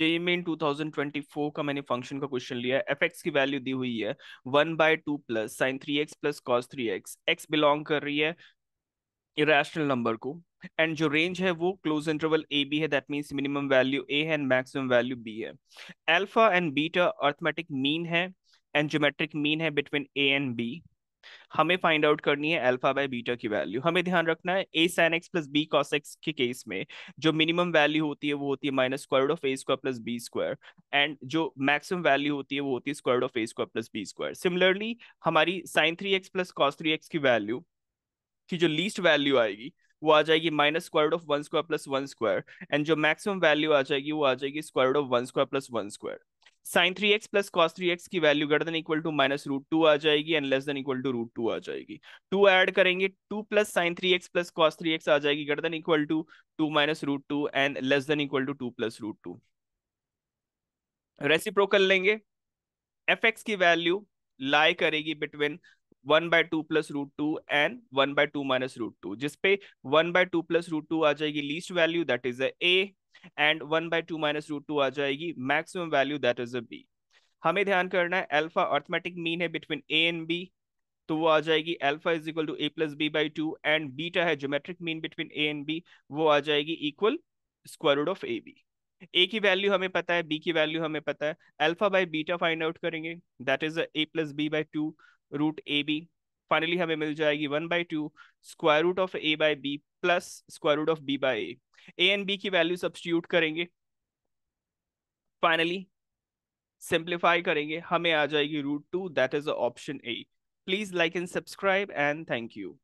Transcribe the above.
JEE main 2024 का मैंने function का क्वेश्चन लिया है एफ की वैल्यू दी हुई है one by two plus sine three X plus cos three X X belong कर रही है इरेशनल नंबर को एंड जो रेंज है वो क्लोज इंटरवल ए बी है that means minimum value A है एंड मैक्सिमम वैल्यू बी है alpha and beta arithmetic mean है एंड ज्योमेट्रिक मीन है बिटवीन ए एंड बी हमें फाइंड आउट करनी है अल्फा बाय बीटा की वैल्यू हमें ध्यान रखना है A sine X plus B cos X के केस में जो मिनिमम वैल्यू होती है वो होती है minus square of A square plus B square and जो मैक्सिमम वैल्यू होती है वो होती है square of A square plus B square similarly हमारी sine three X plus cos three X की वैल्यू की जो लीस्ट वैल्यू आएगी वो आ जाएगी minus square of one square plus one square and जो मैक्सिमम वैल्यू आ जाएगी वो आ जाएगी square of one square plus one square sine three X plus cos three X की value greater than equal to minus root two आ जाएगी and less than equal to root two आ जाएगी टू ऐड करेंगे two plus sine three X plus cos three X आ जाएगी greater than equal to two minus root two and less than equal to two plus root two reciprocal लेंगे F X की value lie करेगी between one by two plus root two and one by two minus root two जिसपे one by two plus root two आ जाएगी least value that is A and one by two minus root two आ जाएगी maximum value that is a B हमें ध्यान करना है alpha arithmetic mean है बिटवीन ए एंड बी तो वो आ जाएगी alpha is equal to A plus B by two and beta है geometric mean between A and B वो आ जाएगी equal square root of A B A की वैल्यू हमें पता है बी की वैल्यू हमें पता है alpha by beta find out करेंगे that is A plus B by two root A B finally हमें मिल जाएगी one by two square root of A by B plus square root of B by A A and B की value substitute करेंगे finally simplify करेंगे हमें आ जाएगी root two that is option A please like and subscribe and thank you